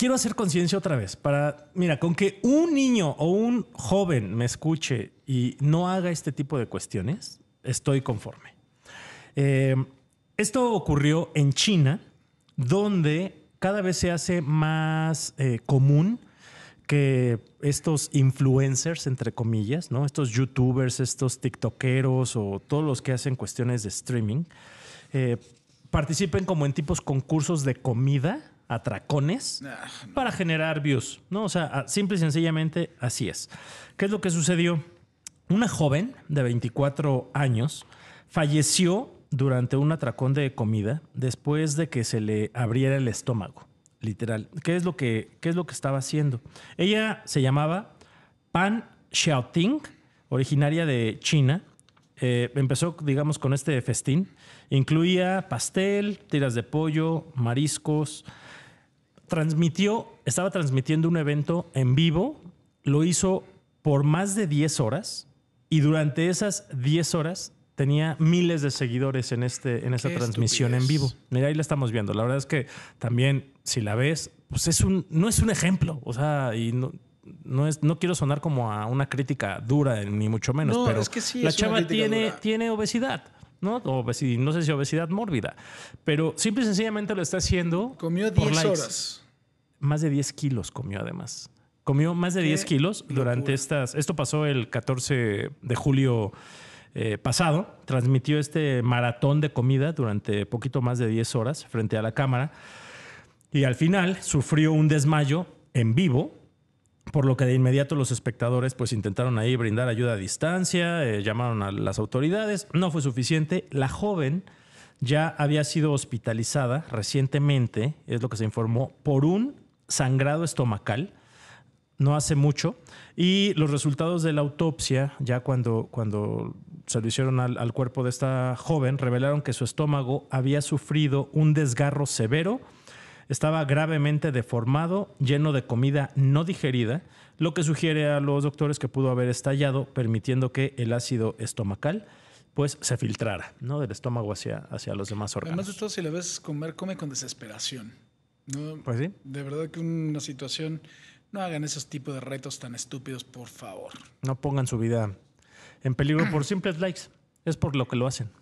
quiero hacer conciencia otra vez para, mira, con que un niño o un joven me escuche y no haga este tipo de cuestiones, estoy conforme. Eh, esto ocurrió en China, donde cada vez se hace más eh, común que estos influencers, entre comillas, ¿no? estos youtubers, estos tiktokeros o todos los que hacen cuestiones de streaming, eh, participen como en tipos concursos de comida atracones ah, para generar views, ¿no? O sea, simple y sencillamente así es. ¿Qué es lo que sucedió? Una joven de 24 años falleció durante un atracón de comida después de que se le abriera el estómago, literal. ¿Qué es lo que, qué es lo que estaba haciendo? Ella se llamaba Pan Xiaoting, originaria de China. Eh, empezó, digamos, con este festín. Incluía pastel, tiras de pollo, mariscos, transmitió, estaba transmitiendo un evento en vivo, lo hizo por más de 10 horas y durante esas 10 horas tenía miles de seguidores en, este, en esta transmisión en vivo. Mira, ahí la estamos viendo. La verdad es que también, si la ves, pues es un, no es un ejemplo. O sea, y no, no, es, no quiero sonar como a una crítica dura, ni mucho menos, pero la chava tiene, tiene obesidad. ¿no? Obesidad, no sé si obesidad mórbida, pero simple y sencillamente lo está haciendo. Comió 10 horas. Más de 10 kilos comió además. Comió más de 10 kilos durante estas... Esto pasó el 14 de julio eh, pasado. Transmitió este maratón de comida durante poquito más de 10 horas frente a la cámara. Y al final sufrió un desmayo en vivo por lo que de inmediato los espectadores pues intentaron ahí brindar ayuda a distancia, eh, llamaron a las autoridades, no fue suficiente. La joven ya había sido hospitalizada recientemente, es lo que se informó, por un sangrado estomacal no hace mucho y los resultados de la autopsia, ya cuando, cuando se lo hicieron al, cuerpo de esta joven, revelaron que su estómago había sufrido un desgarro severo, estaba gravemente deformado, lleno de comida no digerida, lo que sugiere a los doctores que pudo haber estallado, permitiendo que el ácido estomacal pues se filtrara, ¿no? Del estómago hacia, hacia los demás órganos. Además de si le ves comer, come con desesperación pues sí. De verdad que una situación. No hagan esos tipos de retos tan estúpidos, por favor. No pongan su vida en peligro por simples likes. Es por lo que lo hacen.